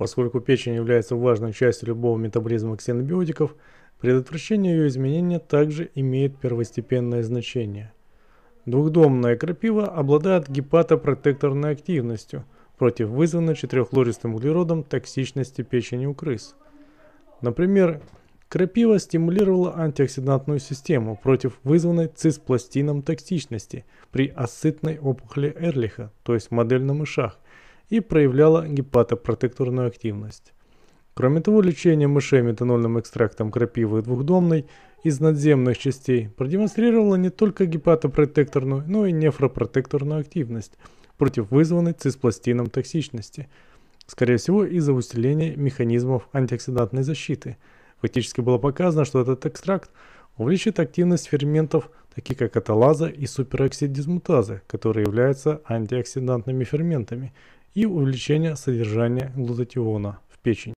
Поскольку печень является важной частью любого метаболизма ксенобиотиков, предотвращение ее изменения также имеет первостепенное значение. Двухдомная крапива обладает гепатопротекторной активностью против вызванной четырехлористым углеродом токсичности печени у крыс. Например, крапива стимулировала антиоксидантную систему против вызванной циспластином токсичности при осытной опухоли Эрлиха, то есть модельных мышах – и проявляла гепатопротекторную активность. Кроме того, лечение мышей метанольным экстрактом крапивы двухдомной из надземных частей продемонстрировало не только гепатопротекторную, но и нефропротекторную активность против вызванной циспластином токсичности, скорее всего из-за усиления механизмов антиоксидантной защиты. Фактически было показано, что этот экстракт увеличит активность ферментов, такие как каталаза и супероксид дисмутазы, которые являются антиоксидантными ферментами, и увеличение содержания глутатиона в печени.